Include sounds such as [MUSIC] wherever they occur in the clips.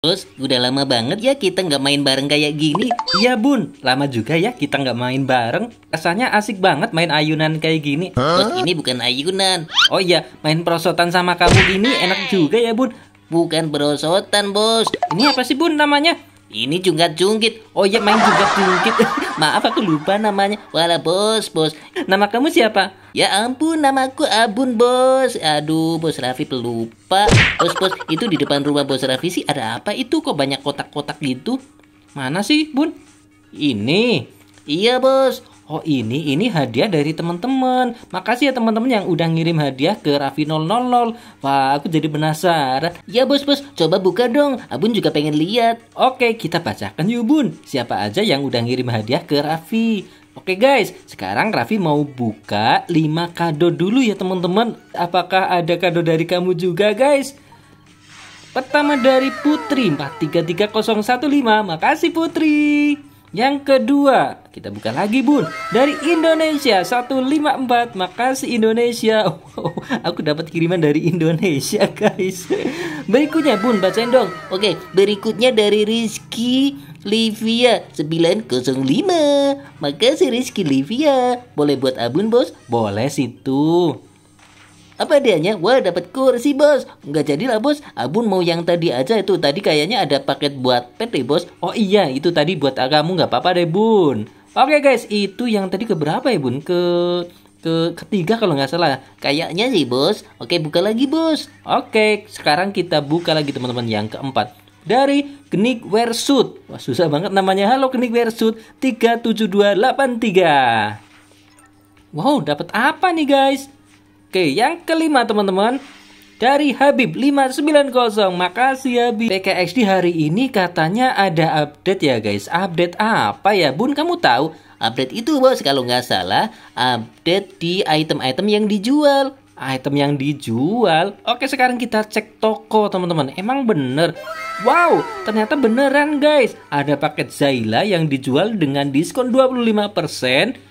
Terus, udah lama banget ya kita nggak main bareng kayak gini. Iya bun, lama juga ya kita nggak main bareng. Rasanya asik banget main ayunan kayak gini. Huh? ini bukan ayunan. Oh iya, main perosotan sama kamu gini enak juga ya bun. Bukan perosotan bos. Ini apa sih bun namanya? Ini juga jungkit, Oh iya main juga jungkit. [LAUGHS] Maaf aku lupa namanya. Wala bos, bos. Nama kamu siapa? Ya ampun, namaku Abun bos. Aduh, bos Raffi pelupa. Bos, bos, itu di depan rumah bos Raffi sih ada apa itu kok banyak kotak-kotak gitu? Mana sih, Bun? Ini. Iya bos, oh ini ini hadiah dari teman-teman makasih ya teman-teman yang udah ngirim hadiah ke Raffi 000 wah aku jadi penasaran ya bos bos coba buka dong Abun juga pengen lihat oke kita bacakan yuk Bun siapa aja yang udah ngirim hadiah ke Raffi Oke guys, sekarang Raffi mau buka 5 kado dulu ya teman-teman. Apakah ada kado dari kamu juga guys? Pertama dari Putri 433015. Makasih Putri. Yang kedua, kita buka lagi bun dari Indonesia 154. Makasih Indonesia. Wow, [LAUGHS] oh, aku dapat kiriman dari Indonesia, [LAUGHS] guys. Berikutnya bun bacain dong. Oke, berikutnya dari Rizky Livia 905. Makasih Rizky Livia. Boleh buat abun, Bos? Boleh situ. Apa adanya? Wah dapat kursi bos. Nggak jadilah bos. Abun mau yang tadi aja itu. Tadi kayaknya ada paket buat PT bos. Oh iya itu tadi buat kamu nggak apa-apa deh bun. Oke guys itu yang tadi keberapa ya bun? Ke ke ketiga kalau nggak salah kayaknya sih bos oke buka lagi bos oke sekarang kita buka lagi teman-teman yang keempat dari Knik Wersut wah susah banget namanya halo Knik Wersut 37283 wow dapat apa nih guys Oke, yang kelima teman-teman dari Habib 590. Makasih Habib. PKXD hari ini katanya ada update ya guys. Update apa ya Bun? Kamu tahu? Update itu bos kalau nggak salah update di item-item yang dijual. Item yang dijual. Oke sekarang kita cek toko teman-teman. Emang bener? Wow, ternyata beneran guys. Ada paket Zaila yang dijual dengan diskon 25%.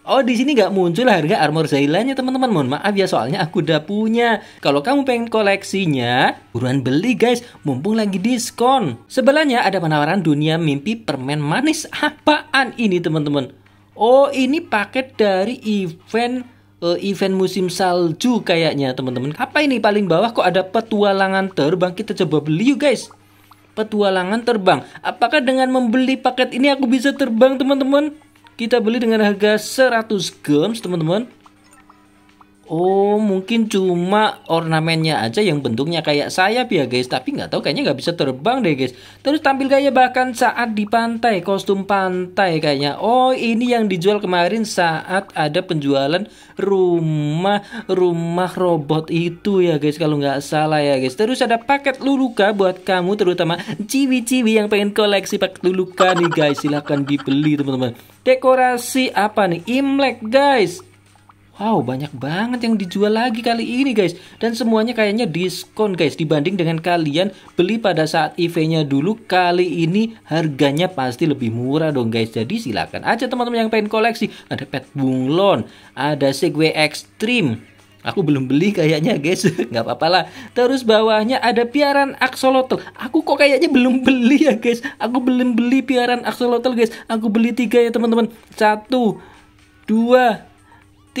Oh di sini nggak muncul harga armor Zailanya teman-teman Mohon maaf ya soalnya aku udah punya Kalau kamu pengen koleksinya Buruan beli guys Mumpung lagi diskon Sebelahnya ada penawaran dunia mimpi permen manis Apaan ini teman-teman Oh ini paket dari event uh, event musim salju kayaknya teman-teman Apa ini paling bawah kok ada petualangan terbang Kita coba beli yuk guys Petualangan terbang Apakah dengan membeli paket ini aku bisa terbang teman-teman kita beli dengan harga 100 gems teman-teman Oh mungkin cuma ornamennya aja yang bentuknya kayak sayap ya guys Tapi nggak tahu kayaknya nggak bisa terbang deh guys Terus tampil gaya bahkan saat di pantai Kostum pantai kayaknya Oh ini yang dijual kemarin saat ada penjualan rumah Rumah robot itu ya guys Kalau nggak salah ya guys Terus ada paket luluka buat kamu Terutama ciwi-ciwi yang pengen koleksi paket luluka nih guys Silahkan dibeli teman-teman Dekorasi apa nih? Imlek guys Wow, banyak banget yang dijual lagi kali ini guys. Dan semuanya kayaknya diskon guys dibanding dengan kalian beli pada saat eventnya dulu. Kali ini harganya pasti lebih murah dong guys. Jadi silakan aja teman-teman yang pengen koleksi. Ada pet bunglon, ada Segway Extreme, Aku belum beli kayaknya guys [LAUGHS] nggak apa-apa lah Terus bawahnya ada piaran axolotl Aku kok kayaknya belum beli ya guys Aku belum beli piaran axolotl guys Aku beli tiga ya teman-teman Satu Dua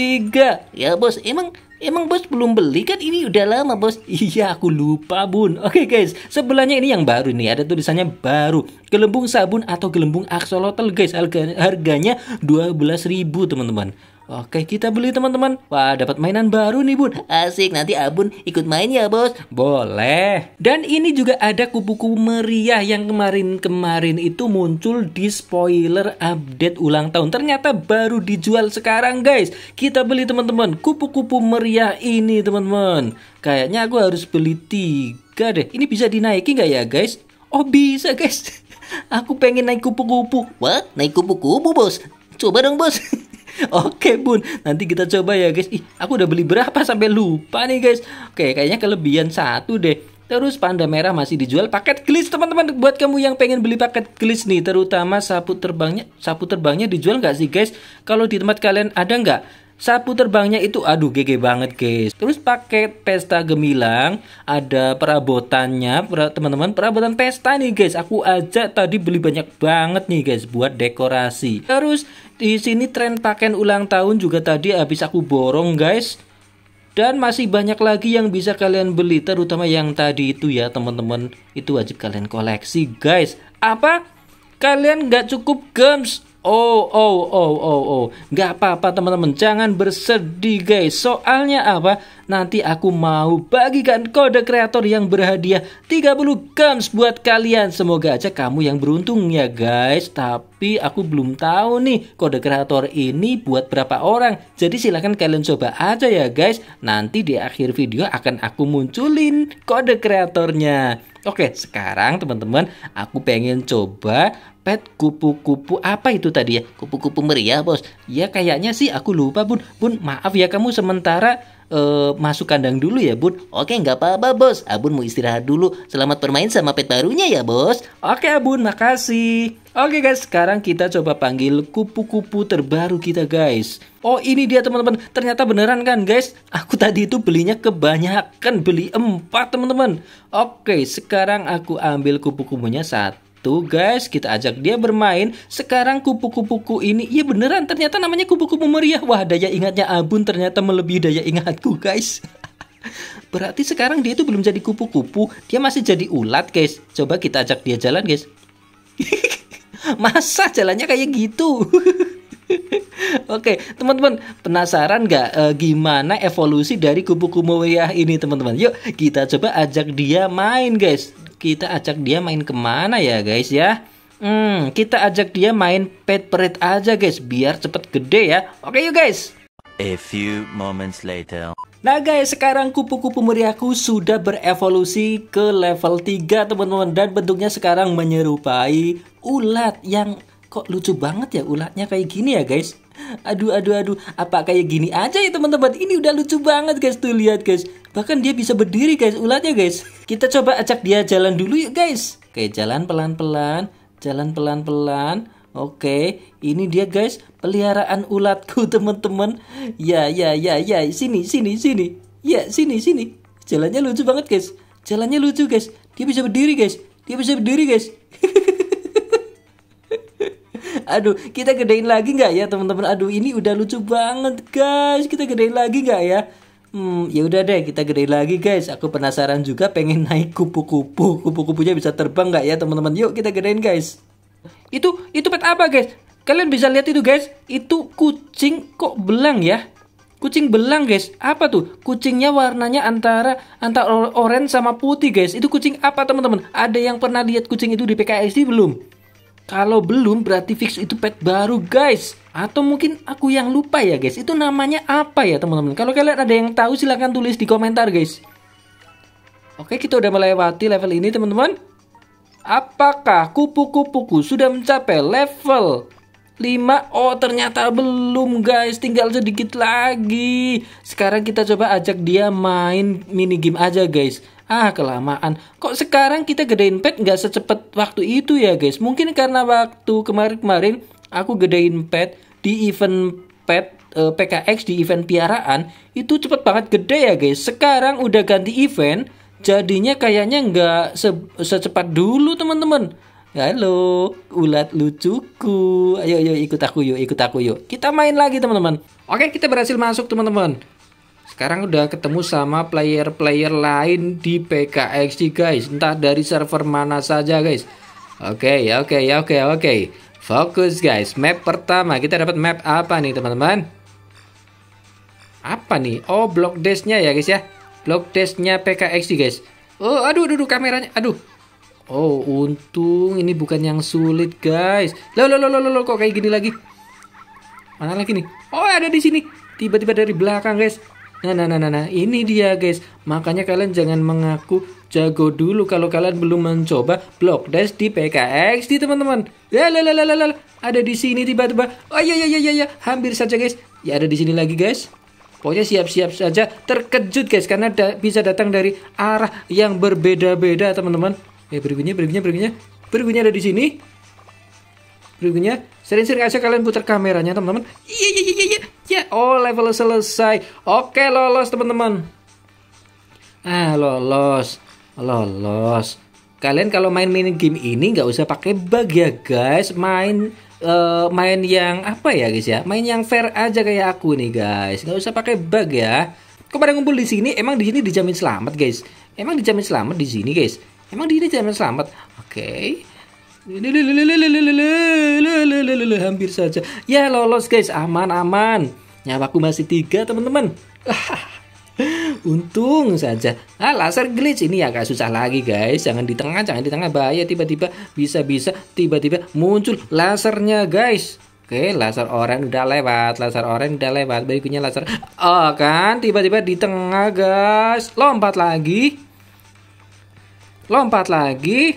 tiga ya bos emang Emang bos belum beli kan ini udah lama bos [LAUGHS] Iya aku lupa bun Oke guys sebelahnya ini yang baru nih Ada tulisannya baru Gelembung sabun atau gelembung axolotl guys Harganya dua belas ribu teman-teman Oke, kita beli teman-teman. Wah, dapat mainan baru nih, Bun. Asik, nanti Abun ikut main ya, Bos. Boleh. Dan ini juga ada kupu-kupu meriah yang kemarin-kemarin itu muncul di spoiler update ulang tahun. Ternyata baru dijual sekarang, guys. Kita beli, teman-teman. Kupu-kupu meriah ini, teman-teman. Kayaknya aku harus beli tiga deh. Ini bisa dinaiki nggak ya, guys? Oh, bisa, guys. [LAUGHS] Aku pengen naik kupu-kupu. Wah, naik kupu-kupu, Bos. Coba dong, Bos. [LAUGHS] [LAUGHS] Oke bun, nanti kita coba ya guys. Ih, aku udah beli berapa sampai lupa nih guys. Oke, kayaknya kelebihan satu deh. Terus panda merah masih dijual paket glitch teman-teman. Buat kamu yang pengen beli paket glitch nih, terutama sapu terbangnya, sapu terbangnya dijual nggak sih guys? Kalau di tempat kalian ada nggak? Sapu terbangnya itu aduh gege banget guys. Terus pakai pesta gemilang, ada perabotannya, teman-teman. Perabotan pesta nih guys. Aku ajak tadi beli banyak banget nih guys buat dekorasi. Terus di sini tren pakaian ulang tahun juga tadi habis aku borong guys. Dan masih banyak lagi yang bisa kalian beli terutama yang tadi itu ya teman-teman. Itu wajib kalian koleksi guys. Apa? Kalian nggak cukup gems Oh, oh, oh, oh, oh. Nggak apa-apa teman-teman, jangan bersedih guys. Soalnya apa? Nanti aku mau bagikan kode kreator yang berhadiah 30 gems buat kalian. Semoga aja kamu yang beruntung ya guys. Tapi aku belum tahu nih kode kreator ini buat berapa orang. Jadi silahkan kalian coba aja ya guys. Nanti di akhir video akan aku munculin kode kreatornya. Oke, sekarang teman-teman, aku pengen coba pet kupu-kupu apa itu tadi ya? Kupu-kupu meriah, Bos. Ya kayaknya sih aku lupa, Bun. Bun, maaf ya kamu sementara uh, masuk kandang dulu ya bun Oke nggak apa-apa bos Abun mau istirahat dulu Selamat bermain sama pet barunya ya bos Oke abun makasih Oke guys, sekarang kita coba panggil kupu-kupu terbaru kita guys. Oh ini dia teman-teman, ternyata beneran kan guys? Aku tadi itu belinya kebanyakan, beli empat teman-teman. Oke, sekarang aku ambil kupu-kupunya satu Tuh guys, kita ajak dia bermain. Sekarang kupu-kupuku ini, iya beneran ternyata namanya kupu-kupu meriah. Wah, daya ingatnya Abun ternyata melebihi daya ingatku, guys. [LAUGHS] Berarti sekarang dia itu belum jadi kupu-kupu, dia masih jadi ulat, guys. Coba kita ajak dia jalan, guys. [LAUGHS] Masa jalannya kayak gitu? [LAUGHS] Oke, teman-teman penasaran nggak e, gimana evolusi dari kupu-kupu meriah ini, teman-teman? Yuk kita coba ajak dia main, guys kita ajak dia main kemana ya guys ya? Hmm, kita ajak dia main pet parade aja guys, biar cepet gede ya. Oke yuk guys. A few moments later. Nah guys, sekarang kupu-kupu meriahku sudah berevolusi ke level 3 teman-teman dan bentuknya sekarang menyerupai ulat yang kok lucu banget ya ulatnya kayak gini ya guys. Aduh aduh aduh, apa kayak gini aja ya teman-teman? Ini udah lucu banget guys tuh lihat guys. Bahkan dia bisa berdiri guys ulatnya guys. Kita coba ajak dia jalan dulu yuk guys. Oke, jalan pelan-pelan, jalan pelan-pelan. Oke, ini dia guys, peliharaan ulatku [LAUGHS] teman-teman. Ya, ya, ya, ya, sini, sini, sini. Ya, sini, sini. Jalannya lucu banget guys. Jalannya lucu guys. Dia bisa berdiri guys. Dia bisa berdiri guys. [LAUGHS] Aduh, kita gedein lagi nggak ya teman-teman? Aduh, ini udah lucu banget guys. Kita gedein lagi nggak ya? hmm ya udah deh kita gede lagi guys aku penasaran juga pengen naik kupu-kupu kupu-kupunya bisa terbang nggak ya teman-teman yuk kita gedein guys itu itu pet apa guys kalian bisa lihat itu guys itu kucing kok belang ya kucing belang guys apa tuh kucingnya warnanya antara antara orange sama putih guys itu kucing apa teman-teman ada yang pernah lihat kucing itu di PKSD belum kalau belum berarti fix itu pet baru guys atau mungkin aku yang lupa ya guys. Itu namanya apa ya teman-teman? Kalau kalian ada yang tahu silahkan tulis di komentar guys. Oke kita udah melewati level ini teman-teman. Apakah kupu-kupuku sudah mencapai level 5? Oh ternyata belum guys. Tinggal sedikit lagi. Sekarang kita coba ajak dia main mini game aja guys. Ah kelamaan. Kok sekarang kita gedein pet nggak secepat waktu itu ya guys? Mungkin karena waktu kemarin-kemarin aku gedein pet di event pet uh, eh, PKX di event piaraan itu cepet banget gede ya guys sekarang udah ganti event jadinya kayaknya nggak se secepat dulu teman-teman Halo, ulat lucuku. Ayo, ayo ikut aku yuk, ikut aku yuk. Kita main lagi teman-teman. Oke, kita berhasil masuk teman-teman. Sekarang udah ketemu sama player-player lain di PKXD guys. Entah dari server mana saja guys. Oke, ya oke, ya oke, oke. Fokus guys, map pertama kita dapat map apa nih teman-teman? Apa nih? Oh, block dashnya ya guys ya. Block dashnya sih guys. Oh, aduh, aduh, aduh kameranya, aduh. Oh, untung ini bukan yang sulit guys. Lo, lo, lo, lo, lo, kok kayak gini lagi? Mana lagi nih? Oh, ada di sini. Tiba-tiba dari belakang guys. Nah, nah, nah, nah, nah, ini dia guys. Makanya kalian jangan mengaku jago dulu kalau kalian belum mencoba block dash di PKX, di teman-teman. Ya, ada di sini tiba-tiba. Oh iya, iya, iya, iya, hampir saja guys. Ya ada di sini lagi guys. Pokoknya siap-siap saja terkejut guys karena da bisa datang dari arah yang berbeda-beda teman-teman. Ya berikutnya, berikutnya, berikutnya, berikutnya ada di sini. Berikutnya, sering-sering aja kalian putar kameranya teman-teman. Iya, iya, iya, iya. Ya, oh level selesai. Oke, lolos teman-teman. Ah, lolos. Lolos. Kalian kalau main mini game ini nggak usah pakai bug ya, guys. Main uh, main yang apa ya, guys ya? Main yang fair aja kayak aku nih, guys. Nggak usah pakai bug ya. Kok ngumpul di sini? Emang di sini dijamin selamat, guys. Emang dijamin selamat di sini, guys. Emang di sini dijamin selamat. Oke. Okay hampir saja ya lolos guys aman aman nyawaku masih tiga teman-teman untung saja ah laser glitch ini agak susah lagi guys jangan di tengah jangan di tengah bahaya tiba-tiba bisa-bisa tiba-tiba muncul lasernya guys Oke, laser oranye udah lewat, laser oranye udah lewat, berikutnya laser oh kan tiba-tiba di tengah guys, lompat lagi, lompat lagi,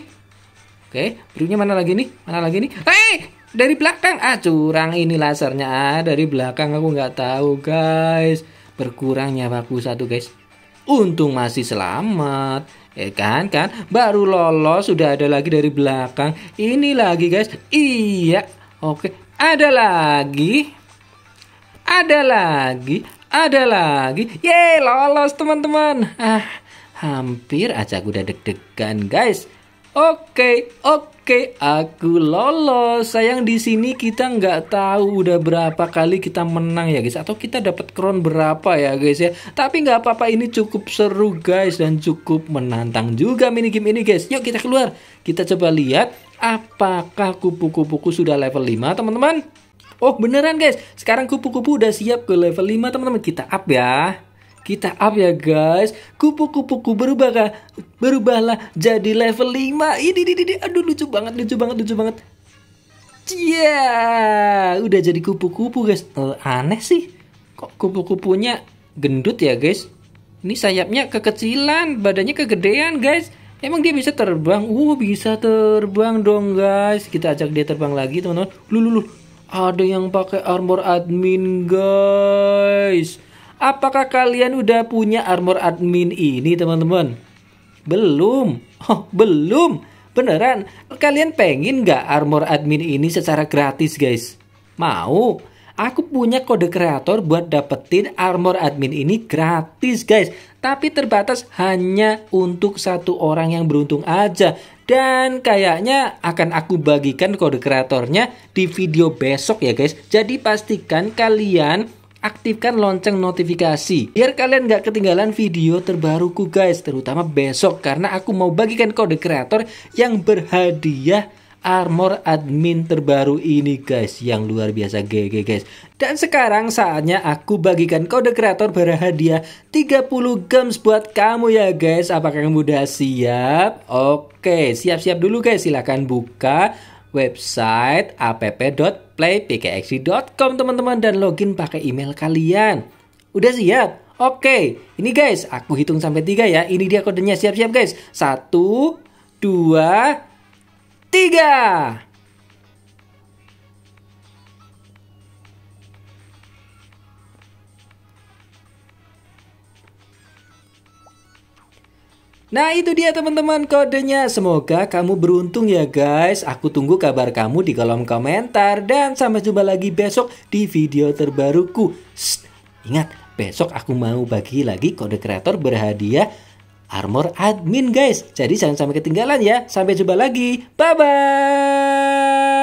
Oke, birunya mana lagi nih? Mana lagi nih? Hei, dari belakang. Ah, curang ini lasernya. Ah, dari belakang aku nggak tahu, guys. Berkurangnya nyawaku satu, guys. Untung masih selamat. Ya kan, kan? Baru lolos sudah ada lagi dari belakang. Ini lagi, guys. Iya. Oke, ada lagi. Ada lagi. Ada lagi. Yeay, lolos teman-teman. Ah, hampir aja aku udah deg-degan, guys. Oke, oke, aku lolos. Sayang di sini kita nggak tahu udah berapa kali kita menang ya guys, atau kita dapat crown berapa ya guys ya. Tapi nggak apa-apa, ini cukup seru guys dan cukup menantang juga mini game ini guys. Yuk kita keluar, kita coba lihat apakah kupu-kupuku sudah level 5 teman-teman. Oh beneran guys, sekarang kupu-kupu udah siap ke level 5 teman-teman. Kita up ya kita up ya guys kupu-kupuku berubah berubahlah jadi level 5 ini ini ini aduh lucu banget lucu banget lucu banget Cia, udah jadi kupu-kupu guys. Uh, aneh sih, kok kupu-kupunya gendut ya guys. Ini sayapnya kekecilan, badannya kegedean guys. Emang dia bisa terbang? Uh, bisa terbang dong guys. Kita ajak dia terbang lagi teman-teman. Lu, ada yang pakai armor admin guys. Apakah kalian udah punya armor admin ini teman-teman? Belum. Oh, belum. Beneran, kalian pengen nggak armor admin ini secara gratis guys? Mau? Aku punya kode kreator buat dapetin armor admin ini gratis guys Tapi terbatas hanya untuk satu orang yang beruntung aja Dan kayaknya akan aku bagikan kode kreatornya di video besok ya guys Jadi pastikan kalian aktifkan lonceng notifikasi biar kalian gak ketinggalan video terbaruku guys terutama besok karena aku mau bagikan kode kreator yang berhadiah armor admin terbaru ini guys yang luar biasa GG guys dan sekarang saatnya aku bagikan kode kreator berhadiah 30 gems buat kamu ya guys apakah kamu udah siap oke siap-siap dulu guys silahkan buka website app.playpkxd.com teman-teman dan login pakai email kalian. Udah siap? Oke, ini guys, aku hitung sampai tiga ya. Ini dia kodenya siap-siap guys. satu dua tiga Nah itu dia teman-teman kodenya Semoga kamu beruntung ya guys Aku tunggu kabar kamu di kolom komentar Dan sampai jumpa lagi besok di video terbaruku Shh, Ingat besok aku mau bagi lagi kode kreator berhadiah Armor Admin guys Jadi jangan sampai ketinggalan ya Sampai jumpa lagi Bye bye